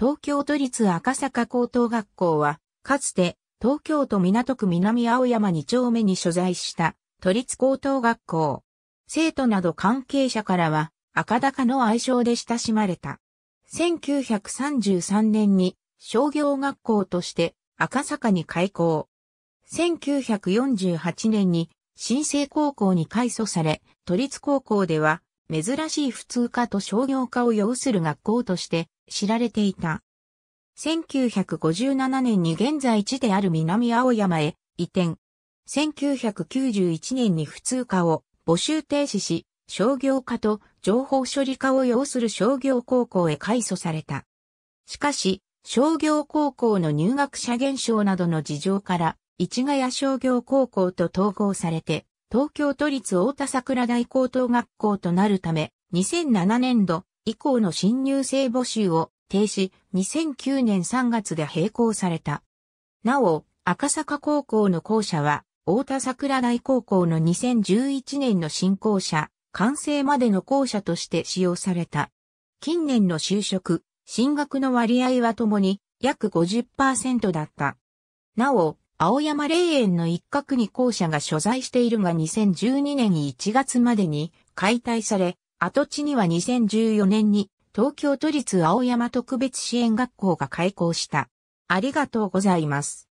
東京都立赤坂高等学校は、かつて東京都港区南青山2丁目に所在した都立高等学校。生徒など関係者からは赤高の愛称で親しまれた。1933年に商業学校として赤坂に開校。1948年に新生高校に改祖され、都立高校では珍しい普通科と商業科を要する学校として知られていた。1957年に現在地である南青山へ移転。1991年に普通科を募集停止し、商業科と情報処理科を要する商業高校へ改祖された。しかし、商業高校の入学者減少などの事情から、市ヶ谷商業高校と統合されて、東京都立大田桜台高等学校となるため、2007年度以降の新入生募集を停止、2009年3月で閉校された。なお、赤坂高校の校舎は、大田桜台高校の2011年の新校舎、完成までの校舎として使用された。近年の就職、進学の割合はともに約50%だった。なお、青山霊園の一角に校舎が所在しているが2012年1月までに解体され、跡地には2014年に東京都立青山特別支援学校が開校した。ありがとうございます。